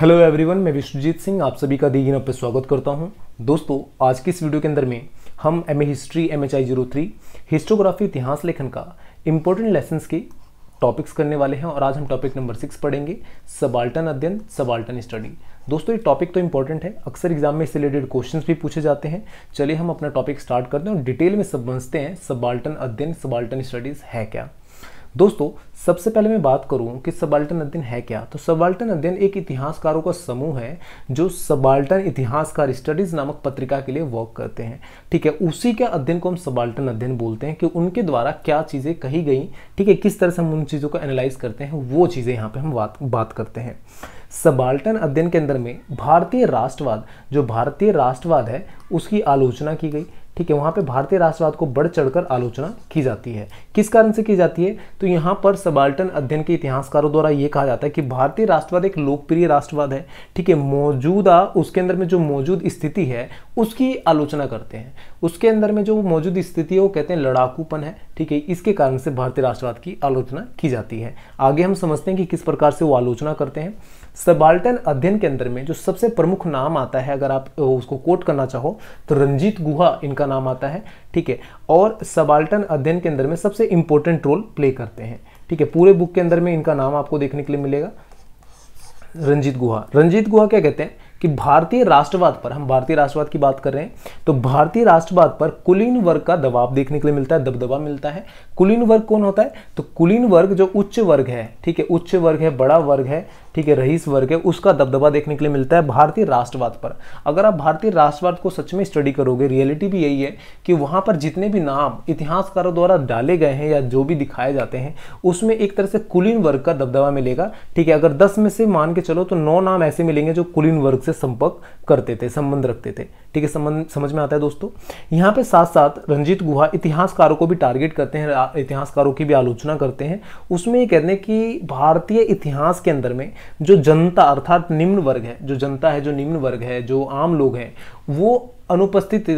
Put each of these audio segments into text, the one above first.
hello everyone मैं विश्वजीत सिंह आप सभी का दीगिन पर स्वागत करता हूं दोस्तों आज की इस वीडियो के अंदर में हम M A history M H I zero three historiography इतिहास लेखन का इम्पोर्टेंट लेसन्स के टॉपिक्स करने वाले हैं और आज हम टॉपिक नंबर सिक्स पढ़ेंगे सबाल्टन अध्ययन सबाल्टन स्टडी दोस्तों ये टॉपिक तो इंपॉर्टेंट है अक्सर एग्जाम में इससे रिलेटेड क्वेश्चन भी पूछे जाते हैं चलिए हम अपना टॉपिक स्टार्ट करते हैं और डिटेल में समझते हैं सबाल्टन अध्ययन सबाल्टन स्टडीज़ है क्या दोस्तों सबसे पहले मैं बात करूं कि सबाल्टन अध्ययन है क्या तो सबाल्टन अध्ययन एक इतिहासकारों का समूह है जो सबाल्टन इतिहासकार स्टडीज नामक पत्रिका के लिए वर्क करते हैं ठीक है उसी के अध्ययन को हम सबाल्टन अध्ययन बोलते हैं कि उनके द्वारा क्या चीज़ें कही गई ठीक है किस तरह से हम उन चीज़ों को एनालाइज करते हैं वो चीज़ें यहाँ पर हम बात बात करते हैं सबाल्टन अध्ययन के अंदर में भारतीय राष्ट्रवाद जो भारतीय राष्ट्रवाद है उसकी आलोचना की गई ठीक है वहाँ पे भारतीय राष्ट्रवाद को बढ़ चढ़कर आलोचना की जाती है किस कारण से की जाती है तो यहाँ पर सबाल्टन अध्ययन के इतिहासकारों द्वारा ये कहा जाता है कि भारतीय राष्ट्रवाद एक लोकप्रिय राष्ट्रवाद है ठीक है मौजूदा उसके अंदर में जो मौजूद स्थिति है उसकी आलोचना करते हैं उसके अंदर में जो मौजूद स्थिति है वो कहते हैं लड़ाकूपन है ठीक है इसके कारण से भारतीय राष्ट्रवाद की आलोचना की जाती है आगे हम समझते हैं कि किस प्रकार से वो आलोचना करते हैं सबाल्टन अध्ययन के अंदर में जो सबसे प्रमुख नाम आता है अगर आप उसको कोट करना चाहो तो रंजीत गुहा इनका नाम आता है ठीक है और सबाल्टन अध्ययन के अंदर में सबसे इंपॉर्टेंट रोल प्ले करते हैं ठीक है पूरे बुक के अंदर में इनका नाम आपको देखने के लिए मिलेगा रंजीत गुहा रंजीत गुहा क्या कहते हैं कि भारतीय राष्ट्रवाद पर हम भारतीय राष्ट्रवाद की बात कर रहे हैं तो भारतीय राष्ट्रवाद पर कुलीन वर्ग का दबाव देखने के लिए मिलता है दबदबा मिलता है कुलीन वर्ग कौन होता है तो कुलीन वर्ग जो उच्च वर्ग है ठीक है उच्च वर्ग है बड़ा वर्ग है ठीक है रईस वर्ग है उसका दबदबा देखने के लिए मिलता है भारतीय राष्ट्रवाद पर अगर आप भारतीय राष्ट्रवाद को सच में स्टडी करोगे रियलिटी भी यही है कि वहां पर जितने भी नाम इतिहासकारों द्वारा डाले गए हैं या जो भी दिखाए जाते हैं उसमें एक तरह से कुलीन वर्ग का दबदबा मिलेगा ठीक है अगर दस में से मान के चलो तो नौ नाम ऐसे मिलेंगे जो कुलीन वर्ग से संपर्क करते थे संबंध रखते थे ठीक है समझ समझ में आता है दोस्तों यहाँ पे साथ साथ रंजीत गुहा इतिहासकारों को भी टारगेट करते हैं इतिहासकारों की भी आलोचना करते हैं उसमें ये कहते हैं कि भारतीय इतिहास के अंदर में जो जनता अर्थात निम्न वर्ग है जो जनता है जो निम्न वर्ग है जो आम लोग हैं वो अनुपस्थित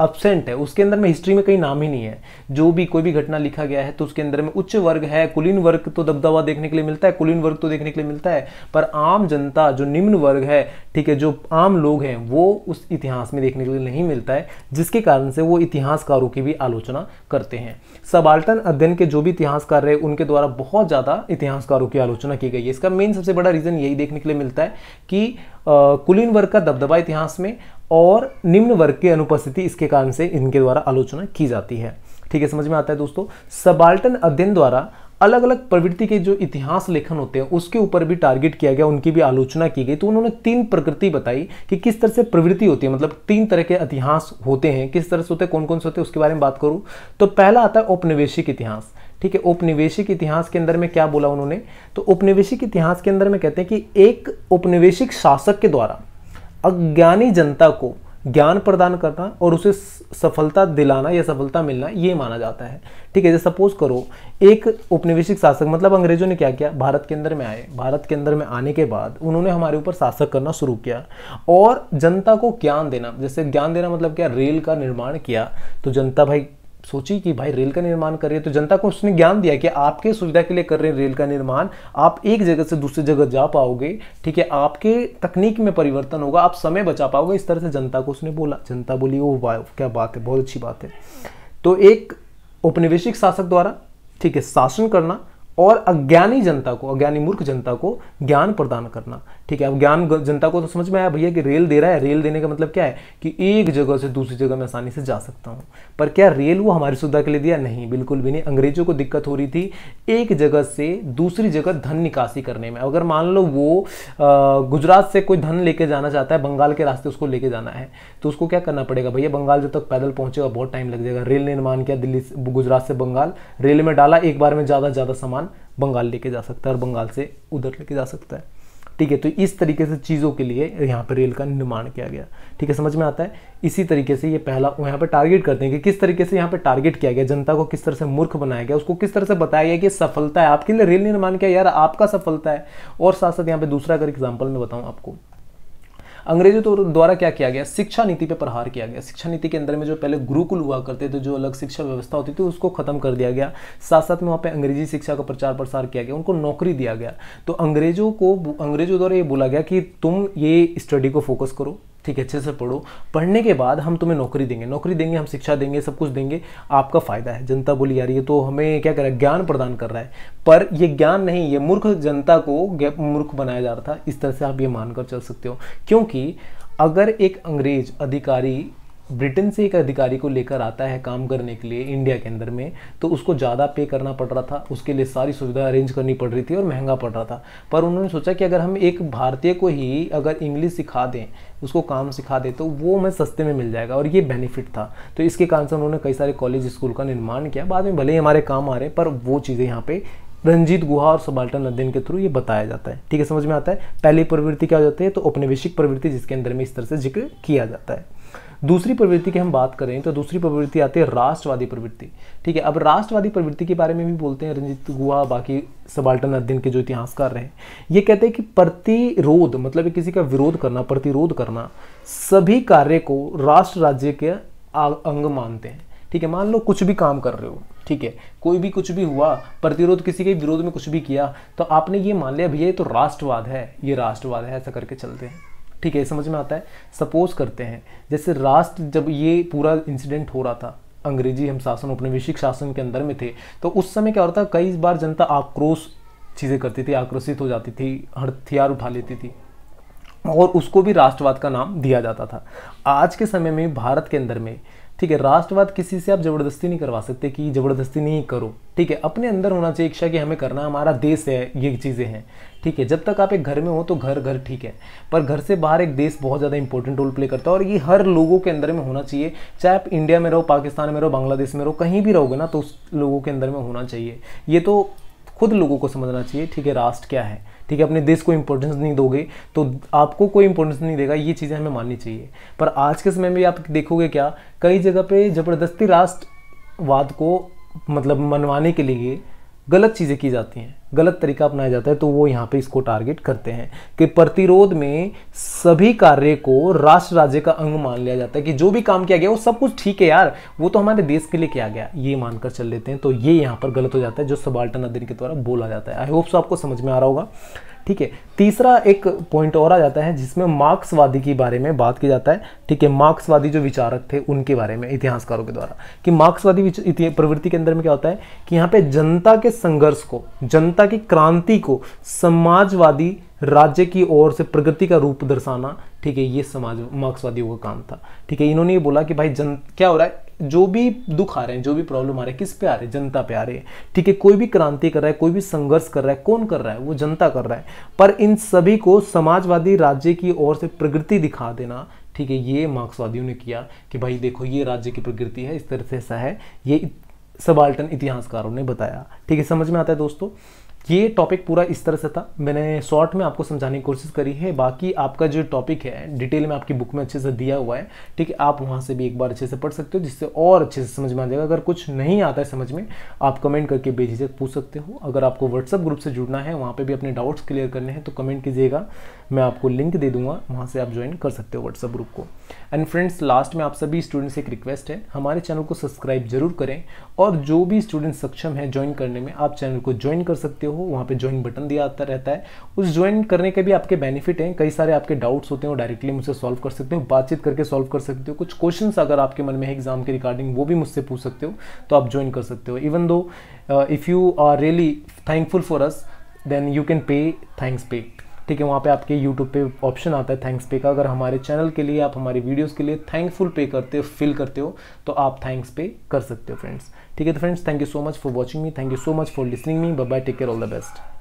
अब्सेंट है उसके अंदर में हिस्ट्री में कहीं नाम ही नहीं है जो भी कोई भी घटना लिखा गया है तो उसके अंदर में उच्च वर्ग है कुलीन वर्ग तो दबदबा देखने के लिए मिलता है कुलीन वर्ग तो देखने के लिए मिलता है पर आम जनता जो निम्न वर्ग है ठीक है जो आम लोग हैं वो उस इतिहास में देखने के लिए नहीं मिलता है जिसके कारण से वो इतिहासकारों की भी आलोचना करते हैं सबाल्टन अध्ययन के जो भी इतिहासकार रहे उनके द्वारा बहुत ज़्यादा इतिहासकारों की आलोचना की गई है इसका मेन सबसे बड़ा रीज़न यही देखने के लिए मिलता है कि कुलीन वर्ग का दबदबा इतिहास में और निम्न वर्ग की अनुपस्थिति इसके कारण से इनके द्वारा आलोचना की जाती है ठीक है समझ में आता है दोस्तों सबाल्टन अध्ययन द्वारा अलग अलग प्रवृत्ति के जो इतिहास लेखन होते हैं उसके ऊपर भी टारगेट किया गया उनकी भी आलोचना की गई तो उन्होंने तीन प्रकृति बताई कि किस तरह से प्रवृत्ति होती है मतलब तीन तरह के इतिहास होते हैं किस तरह से होते हैं कौन कौन से होते हैं उसके बारे में बात करूँ तो पहला आता है औपनिवेशिक इतिहास ठीक है औपनिवेशिक इतिहास के अंदर में क्या बोला उन्होंने तो औपनिवेशिक इतिहास के अंदर में कहते हैं कि एक औपनिवेशिक शासक के द्वारा अज्ञानी जनता को ज्ञान प्रदान करना और उसे सफलता दिलाना या सफलता मिलना ये माना जाता है ठीक है जैसे सपोज करो एक उपनिवेशिक शासक मतलब अंग्रेजों ने क्या किया भारत के अंदर में आए भारत के अंदर में आने के बाद उन्होंने हमारे ऊपर शासक करना शुरू किया और जनता को ज्ञान देना जैसे ज्ञान देना मतलब क्या रेल का निर्माण किया तो जनता भाई सोची कि भाई रेल का निर्माण कर रही है तो जनता को उसने ज्ञान दिया कि आपके सुविधा के लिए कर रहे हैं रेल का निर्माण आप एक जगह से दूसरी जगह जा पाओगे ठीक है आपके तकनीक में परिवर्तन होगा आप समय बचा पाओगे इस तरह से जनता को उसने बोला जनता बोली वो वाह क्या बात है बहुत अच्छी बात है तो एक औपनिवेशिक शासक द्वारा ठीक है शासन करना और अज्ञानी जनता को अज्ञानी मूर्ख जनता को ज्ञान प्रदान करना ठीक है अब ज्ञान जनता को तो समझ में आया भैया कि रेल दे रहा है रेल देने का मतलब क्या है कि एक जगह से दूसरी जगह मैं आसानी से जा सकता हूँ पर क्या रेल वो हमारी सुविधा के लिए दिया नहीं बिल्कुल भी नहीं अंग्रेजों को दिक्कत हो रही थी एक जगह से दूसरी जगह धन निकासी करने में अगर मान लो वो गुजरात से कोई धन लेके जाना चाहता है बंगाल के रास्ते उसको लेके जाना है तो उसको क्या करना पड़ेगा भैया बंगाल जब तक पैदल पहुंचेगा बहुत टाइम लग जाएगा रेल निर्माण किया दिल्ली से गुजरात से बंगाल रेल में डाला एक बार में ज़्यादा ज़्यादा सामान बंगाल लेके जा सकता है और बंगाल से उधर लेके जा सकता है ठीक है तो इस तरीके से चीज़ों के लिए यहाँ पर रेल का निर्माण किया गया ठीक है समझ में आता है इसी तरीके से ये पहला यहाँ पर टारगेट करते हैं कि किस तरीके से यहाँ पर टारगेट किया गया जनता को किस तरह से मूर्ख बनाया गया उसको किस तरह से बताया गया कि सफलता है आपके लिए रेल निर्माण किया यार आपका सफलता है और साथ साथ यहाँ पर दूसरा अगर एग्जाम्पल मैं बताऊँ आपको अंग्रेजों तो द्वारा क्या किया गया शिक्षा नीति पर प्रहार किया गया शिक्षा नीति के अंदर में जो पहले गुरुकुल हुआ करते थे जो अलग शिक्षा व्यवस्था होती थी उसको खत्म कर दिया गया साथ साथ में वहाँ पर अंग्रेजी शिक्षा का प्रचार प्रसार किया गया उनको नौकरी दिया गया तो अंग्रेजों को अंग्रेजों द्वारा ये बोला गया कि तुम ये स्टडी को फोकस करो ठीक है अच्छे से पढ़ो पढ़ने के बाद हम तुम्हें नौकरी देंगे नौकरी देंगे हम शिक्षा देंगे सब कुछ देंगे आपका फ़ायदा है जनता बोली यार ये तो हमें क्या कर रहा है ज्ञान प्रदान कर रहा है पर ये ज्ञान नहीं ये मूर्ख जनता को मूर्ख बनाया जा रहा था इस तरह से आप ये मानकर चल सकते हो क्योंकि अगर एक अंग्रेज अधिकारी ब्रिटेन से एक अधिकारी को लेकर आता है काम करने के लिए इंडिया के अंदर में तो उसको ज़्यादा पे करना पड़ रहा था उसके लिए सारी सुविधा अरेंज करनी पड़ रही थी और महंगा पड़ रहा था पर उन्होंने सोचा कि अगर हम एक भारतीय को ही अगर इंग्लिश सिखा दें उसको काम सिखा दें तो वो हमें सस्ते में मिल जाएगा और ये बेनिफिट था तो इसके कारण से उन्होंने कई सारे कॉलेज स्कूल का निर्माण किया बाद में भले ही हमारे काम आ रहे पर वो चीज़ें यहाँ पर रंजीत गुहा और सबाल्टन अध्ययन के थ्रू ये बताया जाता है ठीक है समझ में आता है पहली प्रवृत्ति क्या हो जाती है तो औपनिवेशिक प्रवृत्ति जिसके अंदर में इस तरह से जिक्र किया जाता है दूसरी प्रवृत्ति की हम बात करें तो दूसरी प्रवृत्ति आती है राष्ट्रवादी प्रवृत्ति ठीक है अब राष्ट्रवादी प्रवृत्ति के बारे में भी बोलते हैं रंजीत गुहा बाकी सबाल्टन अध्ययन के जो इतिहासकार रहे ये कहते हैं कि प्रतिरोध मतलब किसी का विरोध करना प्रतिरोध करना सभी कार्य को राष्ट्र राज्य के अंग मानते हैं ठीक है मान लो कुछ भी काम कर रहे हो ठीक है कोई भी कुछ भी हुआ प्रतिरोध किसी के विरोध में कुछ भी किया तो आपने ये मान लिया भैया ये तो राष्ट्रवाद है ये राष्ट्रवाद है ऐसा करके चलते हैं ठीक है समझ में आता है सपोज करते हैं जैसे राष्ट्र जब ये पूरा इंसिडेंट हो रहा था अंग्रेजी हम शासन अपने विशिक शासन के अंदर में थे तो उस समय क्या होता कई बार जनता आक्रोश चीज़ें करती थी आक्रोशित हो जाती थी हथियार उठा लेती थी और उसको भी राष्ट्रवाद का नाम दिया जाता था आज के समय में भारत के अंदर में ठीक है राष्ट्रवाद किसी से आप जबरदस्ती नहीं करवा सकते कि जबरदस्ती नहीं करो ठीक है अपने अंदर होना चाहिए इच्छा कि हमें करना हमारा देश है ये चीज़ें हैं ठीक है जब तक आप एक घर में हो तो घर घर ठीक है पर घर से बाहर एक देश बहुत ज़्यादा इंपॉर्टेंट रोल प्ले करता है और ये हर लोगों के अंदर में होना चाहिए चाहे आप इंडिया में रहो पाकिस्तान में रहो बांग्लादेश में रहो कहीं भी रहोगे ना तो उस लोगों के अंदर में होना चाहिए ये तो खुद लोगों को समझना चाहिए ठीक है राष्ट्र क्या है ठीक है अपने देश को इंपॉर्टेंस नहीं दोगे तो आपको कोई इंपॉर्टेंस नहीं देगा ये चीज़ें हमें माननी चाहिए पर आज के समय में आप देखोगे क्या कई जगह पे ज़बरदस्ती राष्ट्रवाद को मतलब मनवाने के लिए गलत चीज़ें की जाती हैं गलत तरीका अपनाया जाता है तो वो यहाँ पे इसको टारगेट करते हैं कि प्रतिरोध में सभी कार्य को राष्ट्र राज्य का अंग मान लिया जाता है कि जो भी काम किया गया वो सब कुछ ठीक है यार वो तो हमारे देश के लिए किया गया ये मानकर चल लेते हैं तो ये यहाँ पर गलत हो जाता है जो सबाल्टन अधिन के द्वारा बोला जाता है आई होप सो आपको समझ में आ रहा होगा ठीक है तीसरा एक पॉइंट और आ जाता है जिसमें मार्क्सवादी के बारे में बात की जाता है ठीक है मार्क्सवादी जो विचारक थे उनके बारे में इतिहासकारों के द्वारा कि मार्क्सवादी प्रवृत्ति के अंदर में क्या होता है कि यहाँ पे जनता के संघर्ष को जनता की क्रांति को समाजवादी राज्य की ओर से प्रगति का रूप दर्शाना ठीक है ये समाज मार्क्सवादियों का काम था ठीक है इन्होंने ये बोला कि भाई जन क्या हो रहा है जो भी दुख आ रहे हैं जो भी प्रॉब्लम आ रहे हैं किस पे आ रहे हैं जनता पे आ रहे हैं ठीक है कोई भी क्रांति कर रहा है कोई भी संघर्ष कर रहा है कौन कर रहा है वो जनता कर रहा है पर इन सभी को समाजवादी राज्य की ओर से प्रगति दिखा देना ठीक है ये मार्क्सवादियों ने किया कि भाई देखो ये राज्य की प्रकृति है इस तरह से ऐसा है ये सबाल्टन इतिहासकारों ने बताया ठीक है समझ में आता है दोस्तों ये टॉपिक पूरा इस तरह से था मैंने शॉर्ट में आपको समझाने की कोशिश करी है बाकी आपका जो टॉपिक है डिटेल में आपकी बुक में अच्छे से दिया हुआ है ठीक है आप वहाँ से भी एक बार अच्छे से पढ़ सकते हो जिससे और अच्छे से समझ में आ जाएगा अगर कुछ नहीं आता है समझ में आप कमेंट करके बेझिझक पूछ सकते हो अगर आपको व्हाट्सअप ग्रुप से जुड़ना है वहाँ पर भी अपने डाउट्स क्लियर करने हैं तो कमेंट कीजिएगा मैं आपको लिंक दे दूँगा वहाँ से आप ज्वाइन कर सकते हो व्हाट्सअप ग्रुप को एंड फ्रेंड्स लास्ट में आप सभी स्टूडेंट्स एक रिक्वेस्ट है हमारे चैनल को सब्सक्राइब जरूर करें और जो भी स्टूडेंट सक्षम है ज्वाइन करने में आप चैनल को ज्वाइन कर सकते हो वहाँ पे ज्वाइन बटन दिया आता रहता है उस ज्वाइन करने के भी आपके बेनिफिट हैं कई सारे आपके डाउट्स होते हैं डायरेक्टली मुझसे सॉल्व कर सकते हो बातचीत करके सॉल्व कर सकते हो कुछ क्वेश्चन अगर आपके मन में है एग्जाम के रिगार्डिंग वो भी मुझसे पूछ सकते हो तो आप ज्वाइन कर सकते हो even though if you are really thankful for us then you can pay thanks pay ठीक है वहाँ पे आपके यूट्यूब पे ऑप्शन आता है थैंक्स पे का अगर हमारे चैनल के लिए आप हमारी वीडियोस के लिए थैंकफुल पे करते हो फिल करते हो तो आप थैंक्स पे कर सकते हो फ्रेंड्स ठीक है तो friends thank you so much for watching me thank you so much for listening me bye take care all the best